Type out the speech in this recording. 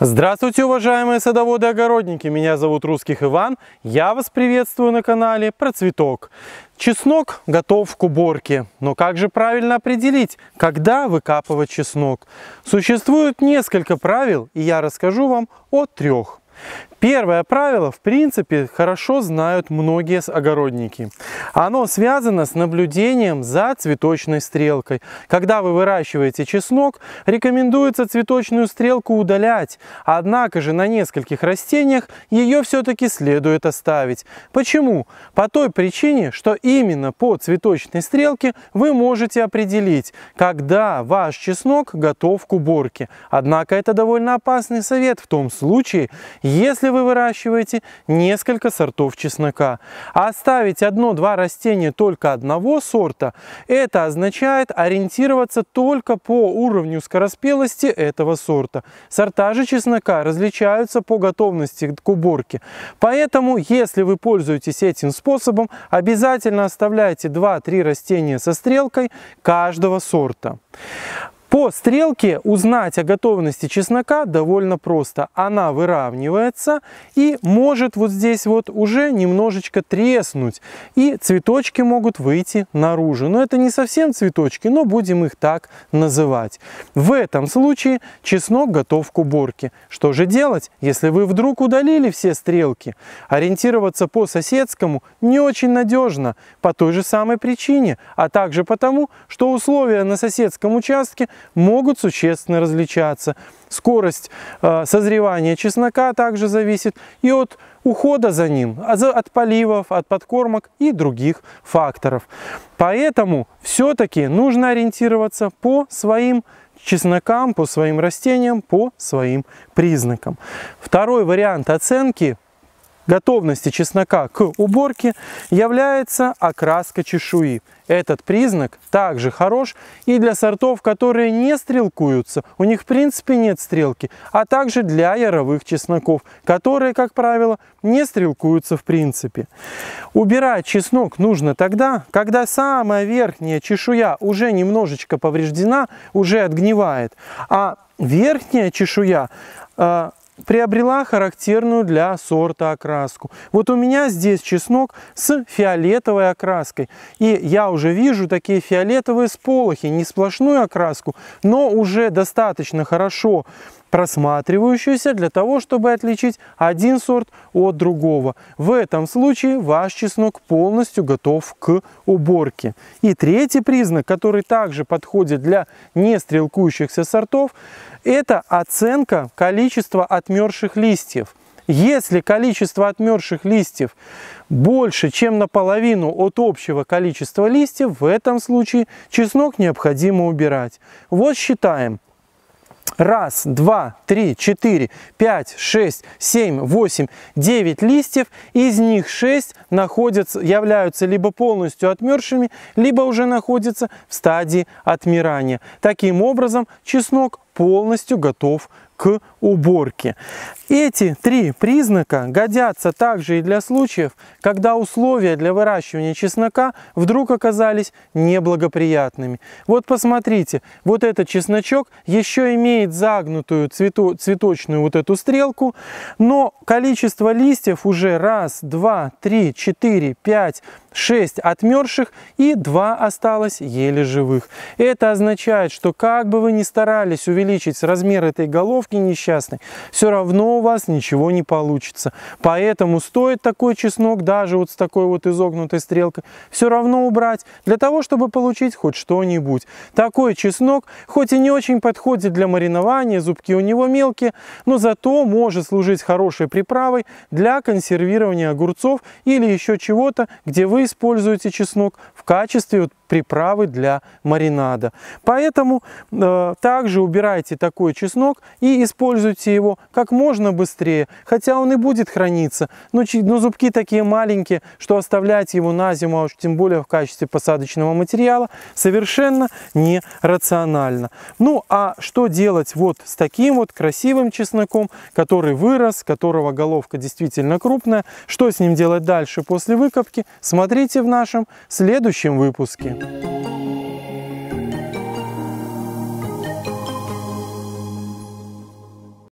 Здравствуйте, уважаемые садоводы и огородники! Меня зовут Русских Иван. Я вас приветствую на канале Про Цветок. Чеснок готов к уборке, но как же правильно определить, когда выкапывать чеснок? Существует несколько правил, и я расскажу вам о трех. Первое правило, в принципе, хорошо знают многие огородники. Оно связано с наблюдением за цветочной стрелкой. Когда вы выращиваете чеснок, рекомендуется цветочную стрелку удалять, однако же на нескольких растениях ее все-таки следует оставить. Почему? По той причине, что именно по цветочной стрелке вы можете определить, когда ваш чеснок готов к уборке. Однако это довольно опасный совет в том случае, если если вы выращиваете несколько сортов чеснока. А оставить одно-два растения только одного сорта, это означает ориентироваться только по уровню скороспелости этого сорта. Сорта же чеснока различаются по готовности к уборке. Поэтому, если вы пользуетесь этим способом, обязательно оставляйте 2-3 растения со стрелкой каждого сорта. По стрелке узнать о готовности чеснока довольно просто. Она выравнивается и может вот здесь вот уже немножечко треснуть. И цветочки могут выйти наружу. Но это не совсем цветочки, но будем их так называть. В этом случае чеснок готов к уборке. Что же делать, если вы вдруг удалили все стрелки? Ориентироваться по соседскому не очень надежно. По той же самой причине, а также потому, что условия на соседском участке – могут существенно различаться. Скорость э, созревания чеснока также зависит и от ухода за ним, а от поливов, от подкормок и других факторов. Поэтому все-таки нужно ориентироваться по своим чеснокам, по своим растениям, по своим признакам. Второй вариант оценки готовности чеснока к уборке является окраска чешуи. Этот признак также хорош и для сортов, которые не стрелкуются, у них в принципе нет стрелки, а также для яровых чесноков, которые, как правило, не стрелкуются в принципе. Убирать чеснок нужно тогда, когда самая верхняя чешуя уже немножечко повреждена, уже отгнивает, а верхняя чешуя э, приобрела характерную для сорта окраску. Вот у меня здесь чеснок с фиолетовой окраской. И я уже вижу такие фиолетовые сполохи, не сплошную окраску, но уже достаточно хорошо просматривающуюся для того, чтобы отличить один сорт от другого. В этом случае ваш чеснок полностью готов к уборке. И третий признак, который также подходит для нестрелкующихся сортов, это оценка количества отмерших листьев. Если количество отмерших листьев больше, чем наполовину от общего количества листьев, в этом случае чеснок необходимо убирать. Вот считаем раз, два, три, четыре, пять, шесть, семь, восемь, девять листьев. Из них шесть находятся, являются либо полностью отмершими, либо уже находятся в стадии отмирания. Таким образом, чеснок полностью готов к уборке. Эти три признака годятся также и для случаев, когда условия для выращивания чеснока вдруг оказались неблагоприятными. Вот посмотрите, вот этот чесночок еще имеет загнутую цвету, цветочную вот эту стрелку, но количество листьев уже раз, два, три, четыре, пять 6 отмерших и 2 осталось еле живых. Это означает, что как бы вы ни старались увеличить размер этой головки несчастной, все равно у вас ничего не получится. Поэтому стоит такой чеснок, даже вот с такой вот изогнутой стрелкой, все равно убрать, для того, чтобы получить хоть что-нибудь. Такой чеснок, хоть и не очень подходит для маринования, зубки у него мелкие, но зато может служить хорошей приправой для консервирования огурцов или еще чего-то, где вы используете чеснок в качестве приправы для маринада. Поэтому э, также убирайте такой чеснок и используйте его как можно быстрее, хотя он и будет храниться, но, но зубки такие маленькие, что оставлять его на зиму, а уж тем более в качестве посадочного материала, совершенно нерационально. Ну а что делать вот с таким вот красивым чесноком, который вырос, которого головка действительно крупная, что с ним делать дальше после выкопки, смотрите в нашем следующем выпуске. Thank you.